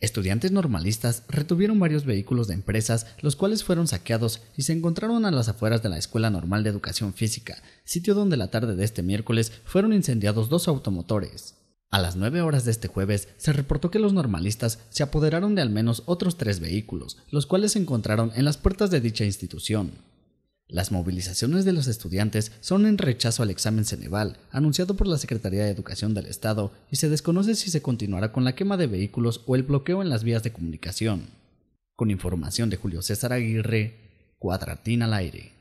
Estudiantes normalistas retuvieron varios vehículos de empresas, los cuales fueron saqueados y se encontraron a las afueras de la Escuela Normal de Educación Física, sitio donde la tarde de este miércoles fueron incendiados dos automotores. A las 9 horas de este jueves se reportó que los normalistas se apoderaron de al menos otros tres vehículos, los cuales se encontraron en las puertas de dicha institución. Las movilizaciones de los estudiantes son en rechazo al examen Ceneval, anunciado por la Secretaría de Educación del Estado, y se desconoce si se continuará con la quema de vehículos o el bloqueo en las vías de comunicación. Con información de Julio César Aguirre, Cuadratín al aire.